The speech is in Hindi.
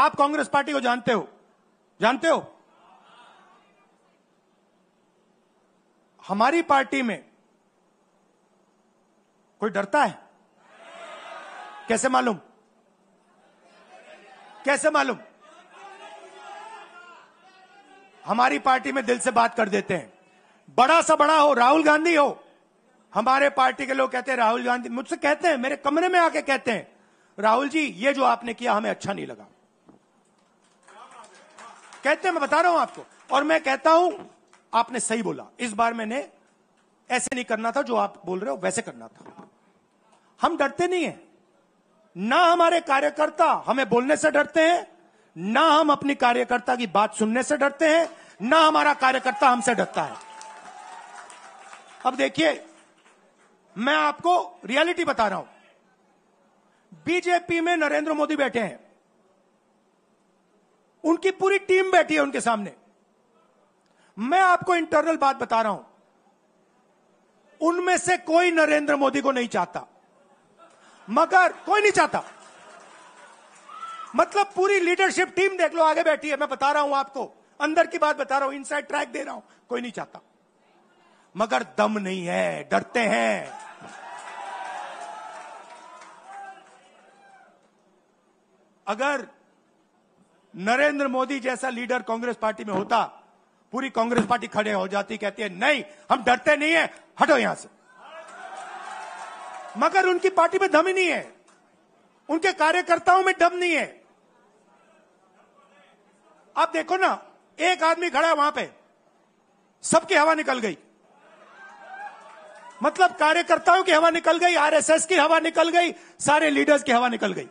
आप कांग्रेस पार्टी को जानते हो जानते हो हमारी पार्टी में कोई डरता है कैसे मालूम कैसे मालूम हमारी पार्टी में दिल से बात कर देते हैं बड़ा सा बड़ा हो राहुल गांधी हो हमारे पार्टी के लोग कहते हैं राहुल गांधी मुझसे कहते हैं मेरे कमरे में आके कहते हैं राहुल जी ये जो आपने किया हमें अच्छा नहीं लगा कहते हैं मैं बता रहा हूं आपको और मैं कहता हूं आपने सही बोला इस बार मैंने ऐसे नहीं करना था जो आप बोल रहे हो वैसे करना था हम डरते नहीं है ना हमारे कार्यकर्ता हमें बोलने से डरते हैं ना हम अपनी कार्यकर्ता की बात सुनने से डरते हैं ना हमारा कार्यकर्ता हमसे डरता है अब देखिए मैं आपको रियलिटी बता रहा हूं बीजेपी में नरेंद्र मोदी बैठे हैं उनकी पूरी टीम बैठी है उनके सामने मैं आपको इंटरनल बात बता रहा हूं उनमें से कोई नरेंद्र मोदी को नहीं चाहता मगर कोई नहीं चाहता मतलब पूरी लीडरशिप टीम देख लो आगे बैठी है मैं बता रहा हूं आपको अंदर की बात बता रहा हूं इनसाइड ट्रैक दे रहा हूं कोई नहीं चाहता मगर दम नहीं है डरते हैं अगर नरेंद्र मोदी जैसा लीडर कांग्रेस पार्टी में होता पूरी कांग्रेस पार्टी खड़े हो जाती कहती है नहीं हम डरते नहीं है हटो यहां से मगर उनकी पार्टी में दम ही नहीं है उनके कार्यकर्ताओं में दम नहीं है आप देखो ना एक आदमी खड़ा वहां पे सबकी हवा निकल गई मतलब कार्यकर्ताओं की हवा निकल गई आरएसएस की हवा निकल गई सारे लीडर्स की हवा निकल गई